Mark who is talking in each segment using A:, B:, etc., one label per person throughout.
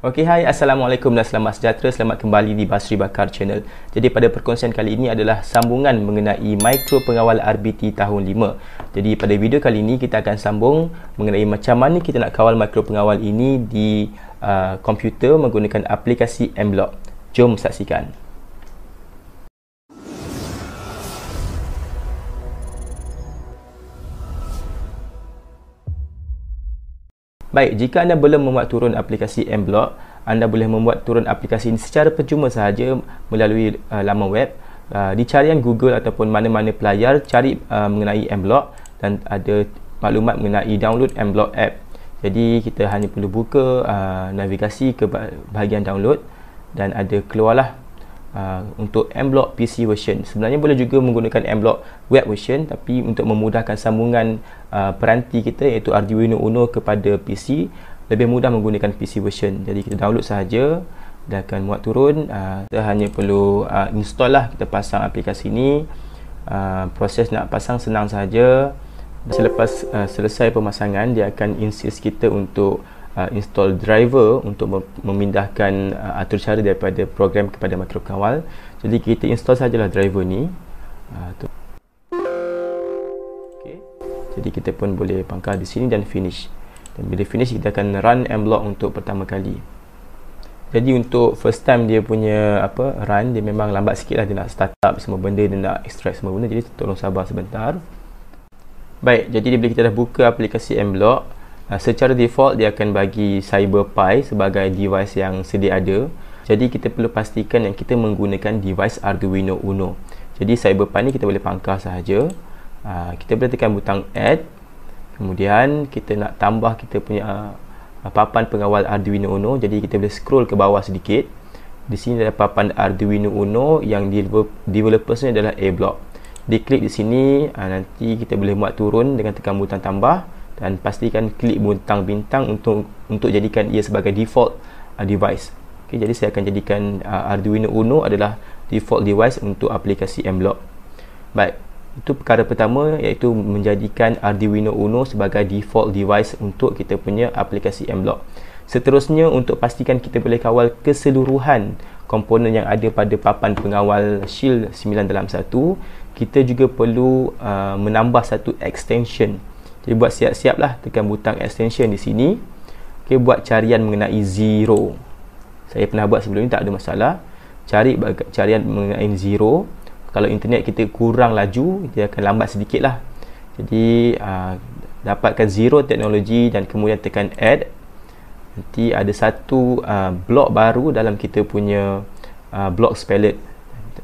A: Okey, hai. Assalamualaikum dan selamat sejahtera. Selamat kembali di Basri Bakar Channel. Jadi pada perkongsian kali ini adalah sambungan mengenai mikro pengawal RBT tahun 5. Jadi pada video kali ini kita akan sambung mengenai macam mana kita nak kawal mikro pengawal ini di uh, komputer menggunakan aplikasi Mblock. Jom saksikan. Baik, jika anda belum membuat turun aplikasi mBlock, anda boleh membuat turun aplikasi ini secara percuma sahaja melalui uh, laman web. Uh, di carian Google ataupun mana-mana pelayar, cari uh, mengenai mBlock dan ada maklumat mengenai download mBlock app. Jadi, kita hanya perlu buka uh, navigasi ke bahagian download dan ada keluarlah uh, untuk mblock PC version. Sebenarnya boleh juga menggunakan mblock web version tapi untuk memudahkan sambungan uh, peranti kita iaitu Arduino Uno kepada PC lebih mudah menggunakan PC version. Jadi kita download sahaja dah akan muat turun uh, kita hanya perlu uh, install lah kita pasang aplikasi ini, uh, proses nak pasang senang sahaja selepas uh, selesai pemasangan dia akan insist kita untuk uh, install driver untuk memindahkan uh, atur cara daripada program kepada makro kawal jadi kita install sajalah driver ni uh, okay. jadi kita pun boleh pangkal di sini dan finish dan bila finish kita akan run mblock untuk pertama kali jadi untuk first time dia punya apa run dia memang lambat sikit lah dia nak start up semua benda dia nak extract semua benda jadi tolong sabar sebentar baik jadi bila kita dah buka aplikasi mblock Ah, secara default dia akan bagi CyberPi sebagai device yang sedia ada jadi kita perlu pastikan yang kita menggunakan device Arduino Uno jadi CyberPi ni kita boleh pangkas sahaja ah, kita boleh tekan butang add kemudian kita nak tambah kita punya ah, papan pengawal Arduino Uno jadi kita boleh scroll ke bawah sedikit di sini ada papan Arduino Uno yang developers ni adalah A-Block di klik di sini nanti kita boleh muat turun dengan tekan butang tambah dan pastikan klik butang bintang untuk untuk jadikan ia sebagai default uh, device. Okay, jadi saya akan jadikan uh, Arduino Uno adalah default device untuk aplikasi Mlog. Baik, itu perkara pertama iaitu menjadikan Arduino Uno sebagai default device untuk kita punya aplikasi Mlog. Seterusnya untuk pastikan kita boleh kawal keseluruhan komponen yang ada pada papan pengawal Shield 9 dalam satu, kita juga perlu uh, menambah satu extension jadi buat siap-siap lah tekan butang extension di sini. Okey buat carian mengenai zero. Saya pernah buat sebelum ni tak ada masalah. Cari carian mengenai zero. Kalau internet kita kurang laju, dia akan lambat sedikit lah. Jadi aa, ah, dapatkan zero teknologi dan kemudian tekan add. Nanti ada satu aa, ah, blok baru dalam kita punya aa, ah, blocks palette.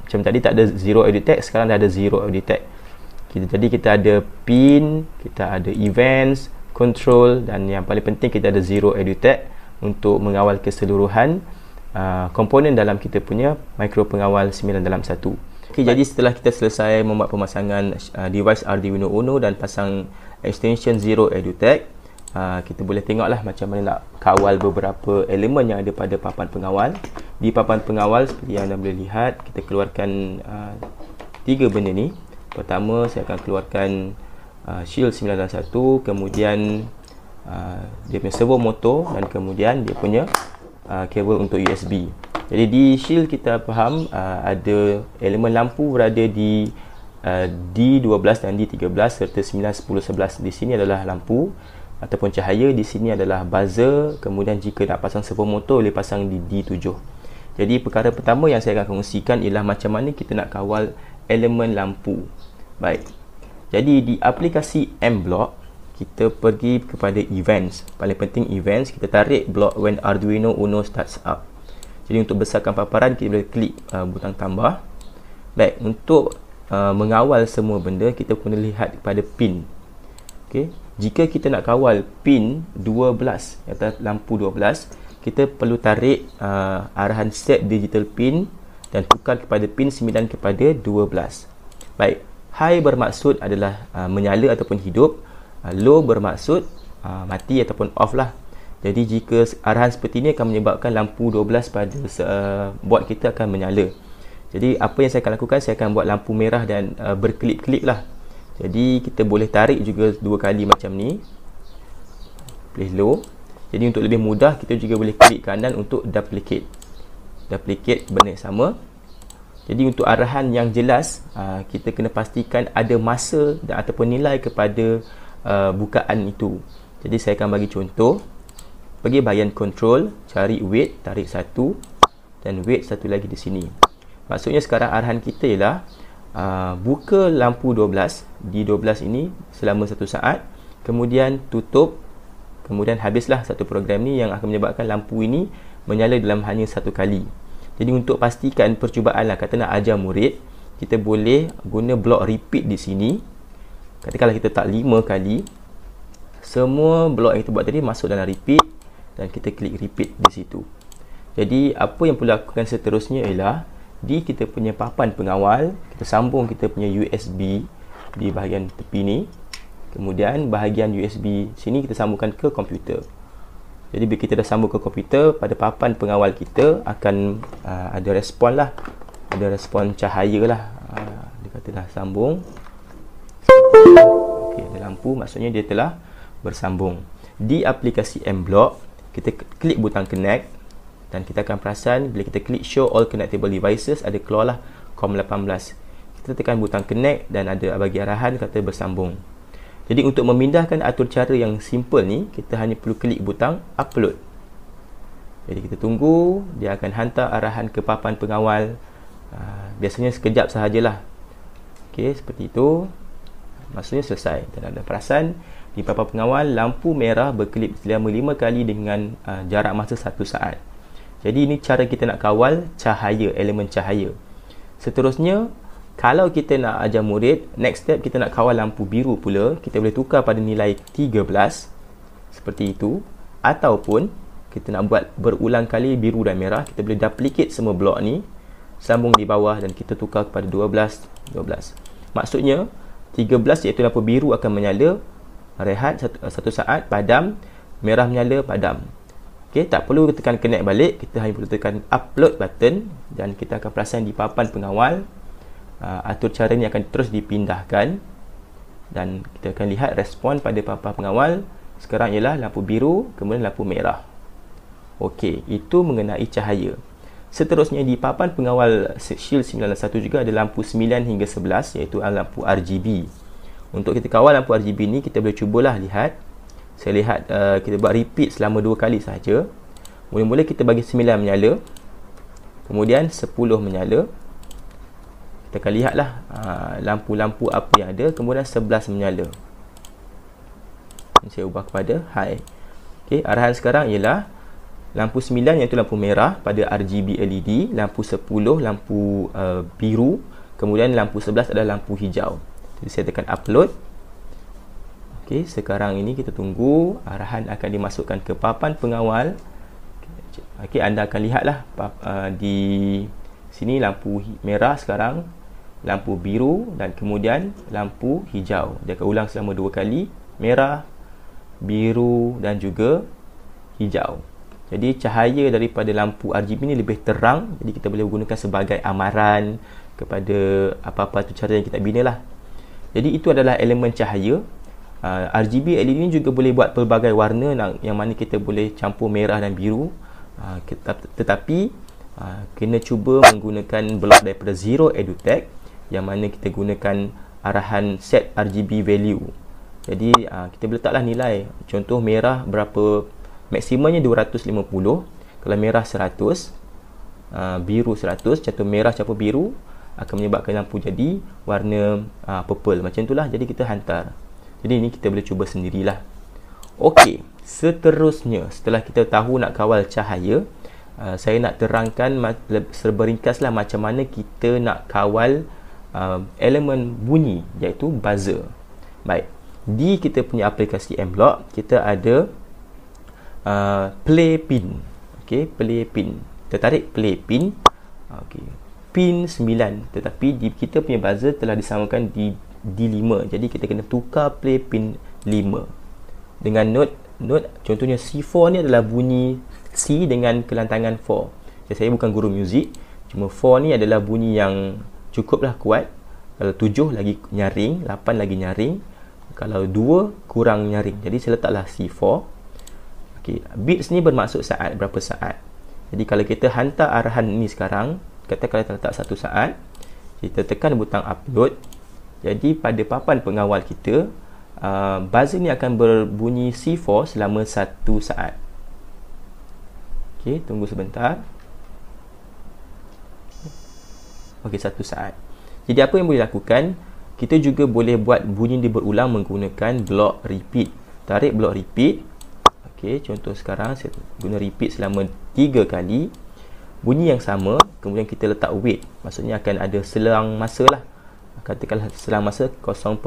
A: Macam tadi tak ada zero edit text, sekarang dah ada zero edit text kita jadi kita ada pin kita ada events control dan yang paling penting kita ada zero edutech untuk mengawal keseluruhan uh, komponen dalam kita punya mikro pengawal 9 dalam 1 Okay, jadi setelah kita selesai membuat pemasangan uh, device Arduino Uno dan pasang extension Zero EduTech uh, kita boleh tengoklah macam mana nak kawal beberapa elemen yang ada pada papan pengawal di papan pengawal seperti yang anda boleh lihat kita keluarkan uh, tiga benda ni pertama saya akan keluarkan uh, shield 91 kemudian uh, dia punya servo motor dan kemudian dia punya uh, kabel untuk USB jadi di shield kita faham uh, ada elemen lampu berada di uh, D12 dan D13 serta 9, 10, 11 di sini adalah lampu ataupun cahaya di sini adalah buzzer kemudian jika nak pasang servo motor boleh pasang di D7 jadi perkara pertama yang saya akan kongsikan ialah macam mana kita nak kawal elemen lampu. Baik. Jadi di aplikasi M block kita pergi kepada events. Paling penting events kita tarik block when Arduino Uno starts up. Jadi untuk besarkan paparan kita boleh klik uh, butang tambah. Baik, untuk uh, mengawal semua benda kita perlu lihat pada pin. Okey. Jika kita nak kawal pin 12 atau lampu 12, kita perlu tarik uh, arahan set digital pin dan tukar kepada pin 9 kepada 12. Baik, high bermaksud adalah uh, menyala ataupun hidup, uh, low bermaksud uh, mati ataupun off lah. Jadi jika arahan seperti ini akan menyebabkan lampu 12 pada uh, buat kita akan menyala. Jadi apa yang saya akan lakukan saya akan buat lampu merah dan uh, berkelip-kelip lah. Jadi kita boleh tarik juga dua kali macam ni. Boleh low. Jadi untuk lebih mudah kita juga boleh klik kanan untuk duplicate duplicate benda yang sama jadi untuk arahan yang jelas ah, kita kena pastikan ada masa dan ataupun nilai kepada ah, bukaan itu jadi saya akan bagi contoh pergi bahagian control cari weight tarik satu dan weight satu lagi di sini maksudnya sekarang arahan kita ialah ah, buka lampu 12 di 12 ini selama satu saat kemudian tutup kemudian habislah satu program ni yang akan menyebabkan lampu ini menyala dalam hanya satu kali. Jadi untuk pastikan percubaanlah kata nak ajar murid, kita boleh guna blok repeat di sini. Kata kalau kita tak lima kali. Semua blok yang kita buat tadi masuk dalam repeat dan kita klik repeat di situ. Jadi apa yang perlu lakukan seterusnya ialah di kita punya papan pengawal, kita sambung kita punya USB di bahagian tepi ni. Kemudian bahagian USB sini kita sambungkan ke komputer. Jadi bila kita dah sambung ke komputer pada papan pengawal kita akan uh, ada respon lah ada respon cahaya lah uh, dia kata dah sambung okay, ada lampu maksudnya dia telah bersambung di aplikasi M-Block kita klik butang connect dan kita akan perasan bila kita klik show all connectable devices ada keluarlah COM18 kita tekan butang connect dan ada bagi arahan kata bersambung jadi untuk memindahkan atur cara yang simple ni, kita hanya perlu klik butang upload. Jadi kita tunggu, dia akan hantar arahan ke papan pengawal. Ah, biasanya sekejap sahajalah. Okey, seperti itu. Maksudnya selesai. Dan ada perasan di papan pengawal, lampu merah berkelip selama 5 kali dengan ah, jarak masa 1 saat. Jadi ini cara kita nak kawal cahaya, elemen cahaya. Seterusnya, kalau kita nak ajar murid, next step kita nak kawal lampu biru pula, kita boleh tukar pada nilai 13 seperti itu ataupun kita nak buat berulang kali biru dan merah, kita boleh duplicate semua blok ni sambung di bawah dan kita tukar kepada 12 12. Maksudnya 13 iaitu lampu biru akan menyala rehat satu, eh, satu saat padam merah menyala padam. Okay, tak perlu tekan connect balik, kita hanya perlu tekan upload button dan kita akan perasan di papan pengawal uh, atur cara ni akan terus dipindahkan dan kita akan lihat respon pada papan pengawal sekarang ialah lampu biru kemudian lampu merah Okey, itu mengenai cahaya seterusnya di papan pengawal shield 91 juga ada lampu 9 hingga 11 iaitu lampu RGB untuk kita kawal lampu RGB ni kita boleh cubalah lihat saya lihat uh, kita buat repeat selama 2 kali sahaja mula-mula kita bagi 9 menyala kemudian 10 menyala kita akan lihatlah ah, lampu-lampu uh, apa yang ada kemudian 11 menyala saya ubah kepada high ok arahan sekarang ialah lampu 9 iaitu lampu merah pada RGB LED lampu 10 lampu uh, biru kemudian lampu 11 adalah lampu hijau jadi saya tekan upload ok sekarang ini kita tunggu arahan akan dimasukkan ke papan pengawal ok anda akan lihatlah uh, di sini lampu merah sekarang lampu biru dan kemudian lampu hijau. Dia akan ulang selama dua kali, merah, biru dan juga hijau. Jadi cahaya daripada lampu RGB ni lebih terang, jadi kita boleh gunakan sebagai amaran kepada apa-apa tu cara yang kita bina lah. Jadi itu adalah elemen cahaya. Uh, ah, RGB LED ni juga boleh buat pelbagai warna yang mana kita boleh campur merah dan biru. Uh, tetapi uh, kena cuba menggunakan blok daripada Zero Edutech yang mana kita gunakan arahan set RGB value jadi uh, kita letaklah nilai contoh merah berapa maksimumnya 250 kalau merah 100 uh, ah, biru 100 contoh merah capa biru akan menyebabkan lampu jadi warna uh, purple macam itulah jadi kita hantar jadi ini kita boleh cuba sendirilah Okey, seterusnya setelah kita tahu nak kawal cahaya uh, saya nak terangkan ma- serba ringkaslah macam mana kita nak kawal uh, um, elemen bunyi iaitu buzzer. Baik. Di kita punya aplikasi Mblock, kita ada uh, play pin. Okey, play pin. Tarik play pin? Okey. Pin 9 tetapi di kita punya buzzer telah disamakan di D5. Jadi kita kena tukar play pin 5. Dengan note note contohnya C4 ni adalah bunyi C dengan kelantangan 4. Jadi saya bukan guru muzik, cuma 4 ni adalah bunyi yang cukuplah kuat. Kalau tujuh lagi nyaring, lapan lagi nyaring. Kalau dua, kurang nyaring. Jadi, saya letaklah C4. Okay. bits ni bermaksud saat, berapa saat. Jadi, kalau kita hantar arahan ni sekarang, kata kalau kita letak satu saat, kita tekan butang upload. Jadi, pada papan pengawal kita, uh, buzzer ni akan berbunyi C4 selama satu saat. Okay, tunggu sebentar. Bagi satu saat. Jadi apa yang boleh lakukan? Kita juga boleh buat bunyi dia berulang menggunakan block repeat. Tarik block repeat. Okey, contoh sekarang saya guna repeat selama 3 kali. Bunyi yang sama, kemudian kita letak wait. Maksudnya akan ada selang masa lah. Katakan selang masa 0.5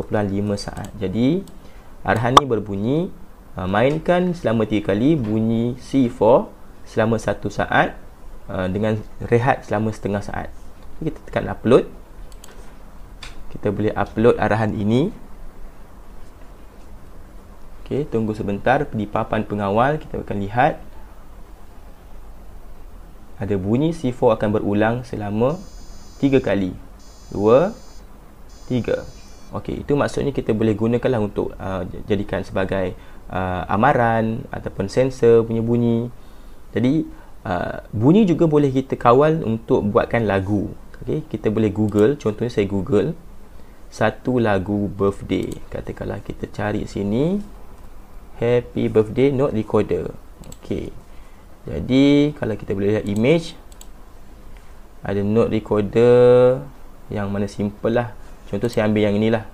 A: saat. Jadi, arahan ni berbunyi. Uh, mainkan selama 3 kali bunyi C4 selama 1 saat. Uh, dengan rehat selama setengah saat kita tekan upload kita boleh upload arahan ini ok tunggu sebentar di papan pengawal kita akan lihat ada bunyi C4 akan berulang selama 3 kali 2 3 Okey, itu maksudnya kita boleh gunakanlah untuk uh, jadikan sebagai uh, amaran ataupun sensor punya bunyi jadi Uh, bunyi juga boleh kita kawal untuk buatkan lagu Okay, kita boleh Google, contohnya saya Google satu lagu birthday. Katakanlah kita cari sini Happy Birthday Note Recorder. Okay, Jadi, kalau kita boleh lihat image ada note recorder yang mana simple lah. Contoh saya ambil yang inilah.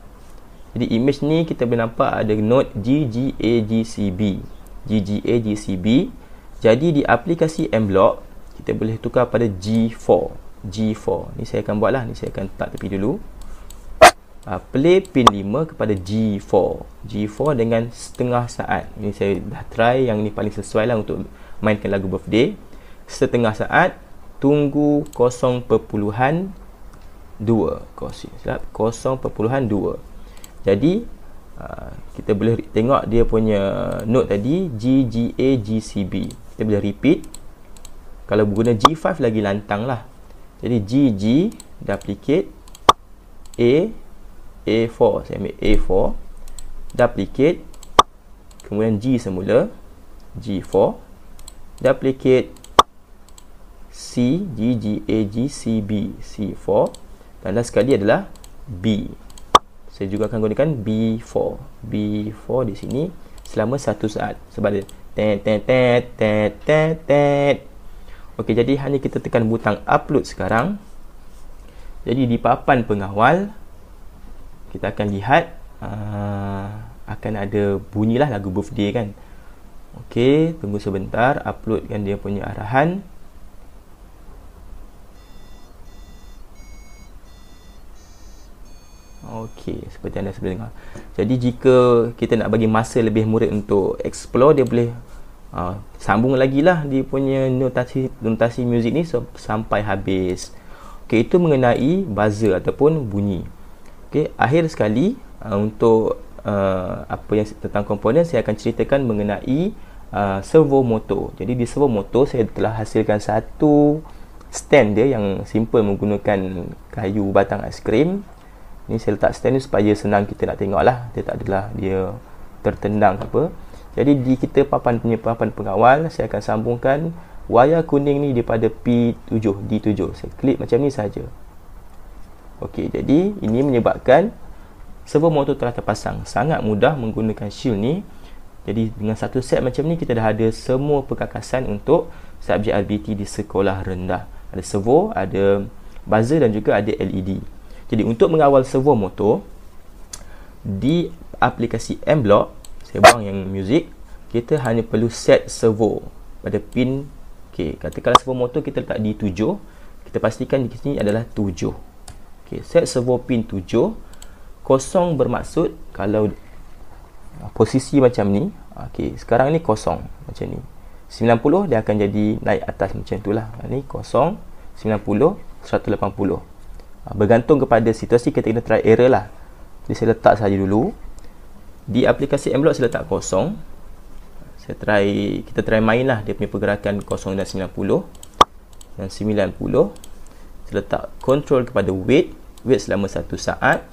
A: Jadi image ni kita boleh nampak ada note G G A G C B. G G A G C B. Jadi di aplikasi M Block kita boleh tukar pada G 4 G4 ni saya akan buat lah ni saya akan tak tepi dulu uh, play pin 5 kepada G4 G4 dengan setengah saat ni saya dah try yang ni paling sesuai lah untuk mainkan lagu birthday setengah saat tunggu kosong 0.2 kosin dua. jadi uh, kita boleh tengok dia punya note tadi G, G, A, G, C, B kita boleh repeat kalau guna G5 lagi lantang lah jadi G, G, duplicate A, A4 Saya ambil A4 Duplicate Kemudian G semula G4 Duplicate C, G, G, A, G, C, B C4 Dan last sekali adalah B Saya juga akan gunakan B4 B4 di sini Selama satu saat Sebab dia Tet, tet, tet, tet, tet, tet Okey, jadi hanya kita tekan butang upload sekarang. Jadi di papan pengawal kita akan lihat uh, akan ada bunyilah lagu birthday kan. Okey, tunggu sebentar uploadkan dia punya arahan. Okey, seperti anda sudah dengar. Jadi jika kita nak bagi masa lebih murid untuk explore, dia boleh uh, sambung lagi lah dia punya notasi notasi muzik ni so, sampai habis ok itu mengenai buzzer ataupun bunyi ok akhir sekali uh, untuk uh, apa yang tentang komponen saya akan ceritakan mengenai uh, servo motor jadi di servo motor saya telah hasilkan satu stand dia yang simple menggunakan kayu batang aiskrim ni saya letak stand ni supaya senang kita nak tengok lah dia tak adalah dia tertendang ke apa jadi di kita papan punya papan pengawal saya akan sambungkan wayar kuning ni daripada P7 D7. Saya klik macam ni saja. Okey, jadi ini menyebabkan server motor telah terpasang. Sangat mudah menggunakan shield ni. Jadi dengan satu set macam ni kita dah ada semua perkakasan untuk subjek RBT di sekolah rendah. Ada servo, ada buzzer dan juga ada LED. Jadi untuk mengawal servo motor di aplikasi M-Block kita buang yang music kita hanya perlu set servo pada pin ok katakanlah servo motor kita letak di 7 kita pastikan di sini adalah 7 Okay, set servo pin 7 kosong bermaksud kalau posisi macam ni Okay, sekarang ni kosong macam ni 90 dia akan jadi naik atas macam tu lah Ini kosong 90 180 ah, bergantung kepada situasi kita kena try error lah jadi saya letak saja dulu di aplikasi mblock saya letak kosong saya try kita try main lah dia punya pergerakan kosong dan 90 dan 90 saya letak control kepada wait wait selama satu saat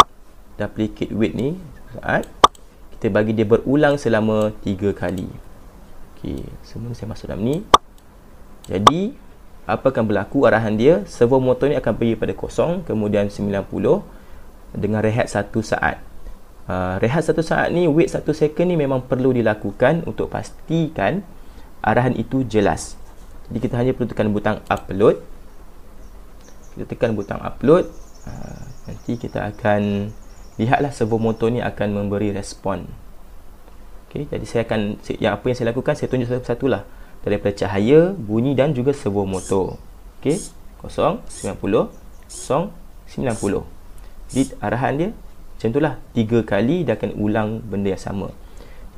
A: duplicate wait ni saat kita bagi dia berulang selama tiga kali ok semua ni saya masuk dalam ni jadi apa akan berlaku arahan dia servo motor ni akan pergi pada kosong kemudian 90 dengan rehat satu saat uh, rehat satu saat ni wait satu second ni memang perlu dilakukan untuk pastikan arahan itu jelas jadi kita hanya perlu tekan butang upload kita tekan butang upload uh, nanti kita akan lihatlah servo motor ni akan memberi respon Okay, jadi saya akan yang apa yang saya lakukan saya tunjuk satu-satu lah Dari cahaya bunyi dan juga servo motor Okay, kosong sembilan puluh, kosong sembilan puluh. jadi arahan dia macam itulah tiga kali dia akan ulang benda yang sama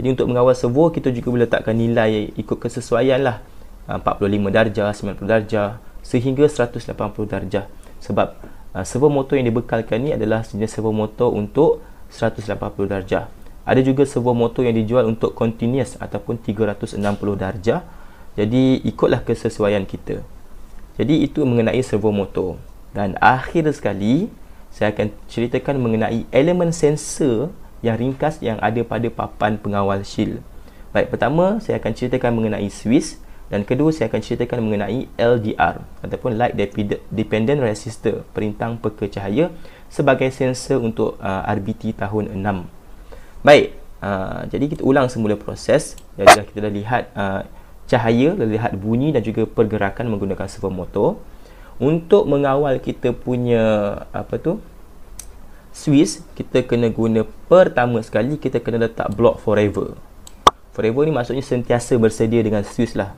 A: jadi untuk mengawal servo kita juga boleh letakkan nilai ikut kesesuaian lah 45 ah, darjah, 90 darjah sehingga 180 darjah sebab ah, servo motor yang dibekalkan ni adalah jenis servo motor untuk 180 darjah ada juga servo motor yang dijual untuk continuous ataupun 360 darjah jadi ikutlah kesesuaian kita jadi itu mengenai servo motor dan akhir sekali saya akan ceritakan mengenai elemen sensor yang ringkas yang ada pada papan pengawal shield. Baik, pertama saya akan ceritakan mengenai switch dan kedua saya akan ceritakan mengenai LDR ataupun light dependent resistor, perintang peka cahaya sebagai sensor untuk uh, RBT tahun 6. Baik, uh, jadi kita ulang semula proses. Jadi kita dah lihat uh, cahaya, dah lihat bunyi dan juga pergerakan menggunakan servo motor untuk mengawal kita punya apa tu Swiss kita kena guna pertama sekali kita kena letak block forever forever ni maksudnya sentiasa bersedia dengan Swiss lah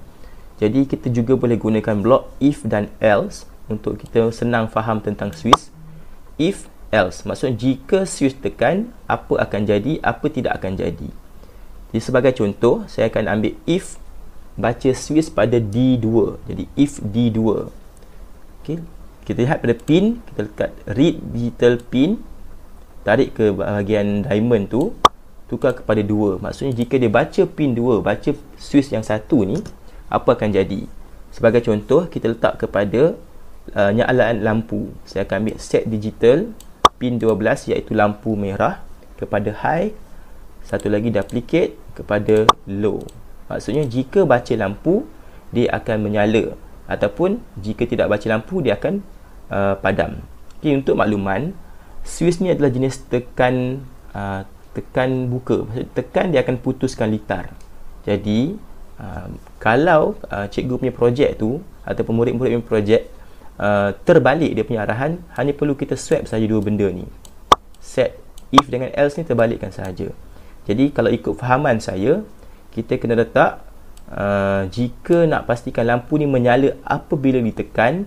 A: jadi kita juga boleh gunakan block if dan else untuk kita senang faham tentang Swiss if else maksudnya jika Swiss tekan apa akan jadi apa tidak akan jadi jadi sebagai contoh saya akan ambil if baca Swiss pada D2 jadi if D2 Okey, kita lihat pada pin, kita lekat read digital pin. Tarik ke bahagian diamond tu, tukar kepada dua. Maksudnya jika dia baca pin dua, baca switch yang satu ni, apa akan jadi? Sebagai contoh, kita letak kepada uh, nyalaan lampu. Saya akan ambil set digital pin 12 iaitu lampu merah kepada high, satu lagi duplicate kepada low. Maksudnya jika baca lampu, dia akan menyala ataupun jika tidak baca lampu dia akan uh, padam. Okey untuk makluman, switch ni adalah jenis tekan uh, tekan buka. Maksud tekan dia akan putuskan litar. Jadi uh, kalau uh, cikgu punya projek tu atau murid-murid punya projek uh, terbalik dia punya arahan, hanya perlu kita swap saja dua benda ni. Set if dengan else ni terbalikkan saja. Jadi kalau ikut fahaman saya, kita kena letak uh, jika nak pastikan lampu ni menyala apabila ditekan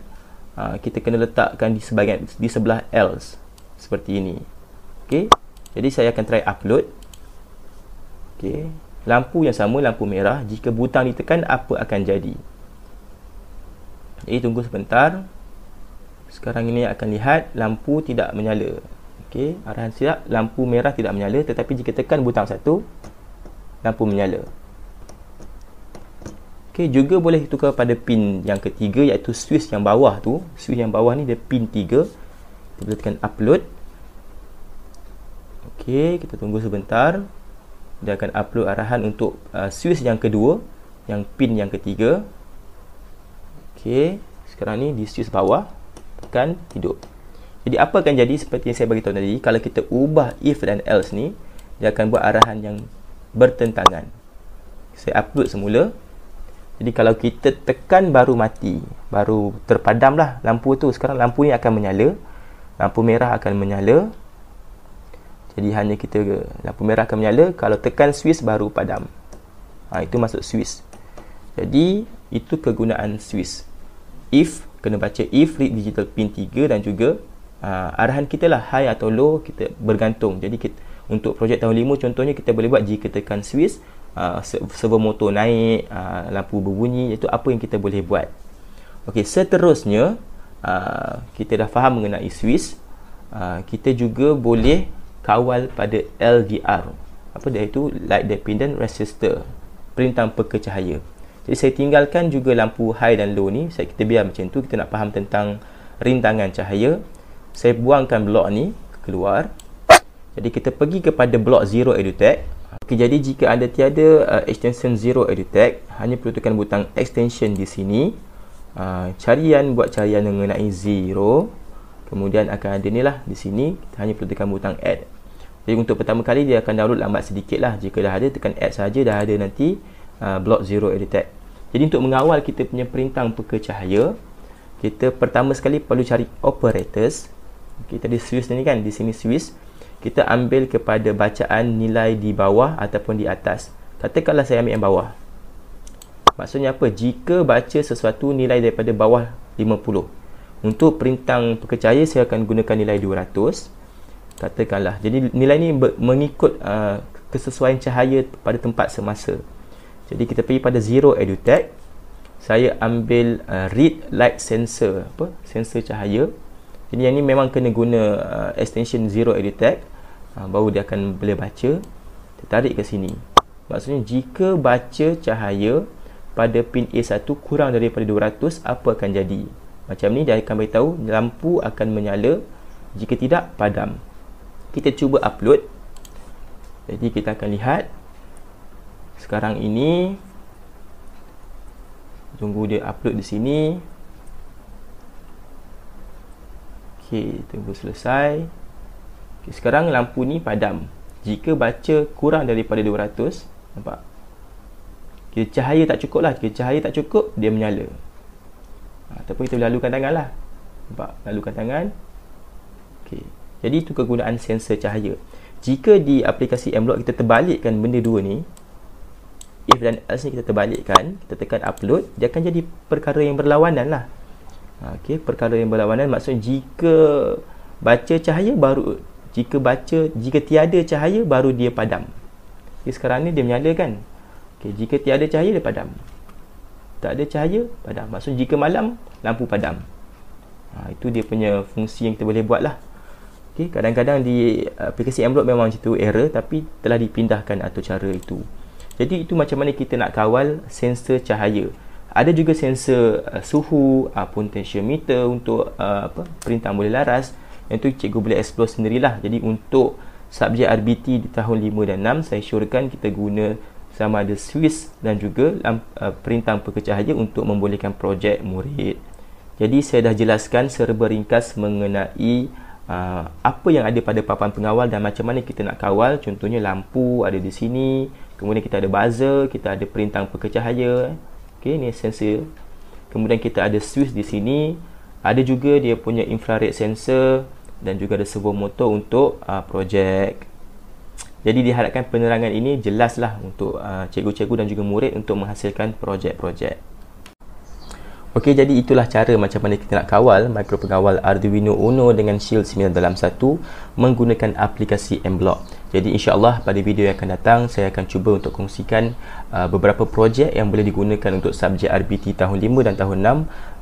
A: uh, kita kena letakkan di sebahagian di sebelah else seperti ini okey jadi saya akan try upload okey lampu yang sama lampu merah jika butang ditekan apa akan jadi jadi tunggu sebentar sekarang ini akan lihat lampu tidak menyala Okey, arahan siap, lampu merah tidak menyala tetapi jika tekan butang satu lampu menyala. Okey juga boleh tukar pada pin yang ketiga iaitu switch yang bawah tu. Switch yang bawah ni dia pin 3. Kita boleh tekan upload. Okey, kita tunggu sebentar. Dia akan upload arahan untuk uh, switch yang kedua yang pin yang ketiga. Okey, sekarang ni di switch bawah tekan hidup. Jadi apa akan jadi seperti yang saya bagi tahu tadi kalau kita ubah if dan else ni dia akan buat arahan yang bertentangan. Saya upload semula. Jadi kalau kita tekan baru mati, baru terpadamlah lampu tu. Sekarang lampu ni akan menyala. Lampu merah akan menyala. Jadi hanya kita lampu merah akan menyala kalau tekan switch baru padam. Ha, itu masuk switch. Jadi itu kegunaan switch. If kena baca if read digital pin 3 dan juga uh, arahan kita lah high atau low kita bergantung. Jadi kita, untuk projek tahun 5 contohnya kita boleh buat jika tekan switch uh, ah, server motor naik uh, lampu berbunyi itu apa yang kita boleh buat okey seterusnya uh, kita dah faham mengenai Swiss uh, kita juga boleh kawal pada LDR apa dia itu light dependent resistor perintang peka cahaya jadi saya tinggalkan juga lampu high dan low ni saya kita biar macam tu kita nak faham tentang rintangan cahaya saya buangkan blok ni keluar jadi kita pergi kepada blok 0 edutech Okay, jadi jika anda tiada uh, extension Zero Edutech, hanya perlu tekan butang extension di sini. Uh, carian buat carian mengenai Zero. Kemudian akan ada ni lah di sini. Kita hanya perlu tekan butang add. Jadi untuk pertama kali dia akan download lambat sedikit lah. Jika dah ada tekan add saja dah ada nanti uh, block Zero Edutech. Jadi untuk mengawal kita punya perintang peka cahaya, kita pertama sekali perlu cari operators. Kita okay, di Swiss ni kan, di sini Swiss kita ambil kepada bacaan nilai di bawah ataupun di atas. Katakanlah saya ambil yang bawah. Maksudnya apa? Jika baca sesuatu nilai daripada bawah 50. Untuk perintang pekerjaya, saya akan gunakan nilai 200. Katakanlah. Jadi, nilai ini mengikut uh, kesesuaian cahaya pada tempat semasa. Jadi, kita pergi pada Zero EduTech. Saya ambil uh, read light sensor. Apa? Sensor Cahaya. Jadi yang ni memang kena guna uh, extension Zero Edit Tag uh, baru dia akan boleh baca. Tertarik ke sini. Maksudnya jika baca cahaya pada pin A1 kurang daripada 200 apa akan jadi? Macam ni dia akan tahu lampu akan menyala jika tidak padam. Kita cuba upload. Jadi kita akan lihat sekarang ini tunggu dia upload di sini Okey, tunggu selesai. Okay, sekarang lampu ni padam. Jika baca kurang daripada 200, nampak? Kira cahaya tak cukup lah. Kira cahaya tak cukup, dia menyala. Ha, ataupun kita lalukan tangan lah. Nampak? Lalukan tangan. Okey. Jadi, itu kegunaan sensor cahaya. Jika di aplikasi m kita terbalikkan benda dua ni, if dan else ni kita terbalikkan, kita tekan upload, dia akan jadi perkara yang berlawanan lah. Okey, perkara yang berlawanan maksudnya jika baca cahaya baru jika baca jika tiada cahaya baru dia padam. Okay, sekarang ni dia menyala kan? Okey, jika tiada cahaya dia padam. Tak ada cahaya, padam. Maksudnya jika malam lampu padam. Ha, itu dia punya fungsi yang kita boleh buat lah. Okay, kadang-kadang di aplikasi Android memang itu error tapi telah dipindahkan atau cara itu. Jadi itu macam mana kita nak kawal sensor cahaya ada juga sensor uh, suhu uh, potentiometer untuk uh, apa perintah boleh laras yang tu cikgu boleh explore sendirilah jadi untuk subjek RBT di tahun 5 dan 6 saya syorkan kita guna sama ada Swiss dan juga um, uh, perintah pekerja untuk membolehkan projek murid jadi saya dah jelaskan serba ringkas mengenai uh, apa yang ada pada papan pengawal dan macam mana kita nak kawal contohnya lampu ada di sini kemudian kita ada buzzer kita ada perintang pekercahaya eh. Okay, ni sensor. Kemudian kita ada switch di sini. Ada juga dia punya infrared sensor dan juga ada servo motor untuk uh, projek. Jadi diharapkan penerangan ini jelaslah untuk uh, cikgu-cikgu dan juga murid untuk menghasilkan projek-projek. Okey, jadi itulah cara macam mana kita nak kawal mikro pengawal Arduino Uno dengan Shield 9 dalam satu menggunakan aplikasi M-Block. Jadi insyaAllah pada video yang akan datang saya akan cuba untuk kongsikan uh, beberapa projek yang boleh digunakan untuk subjek RBT tahun 5 dan tahun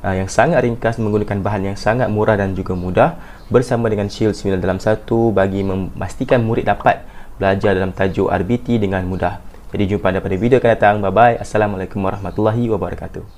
A: 6 uh, yang sangat ringkas menggunakan bahan yang sangat murah dan juga mudah bersama dengan Shield 9 dalam satu bagi memastikan murid dapat belajar dalam tajuk RBT dengan mudah. Jadi jumpa anda pada video yang akan datang. Bye-bye. Assalamualaikum warahmatullahi wabarakatuh.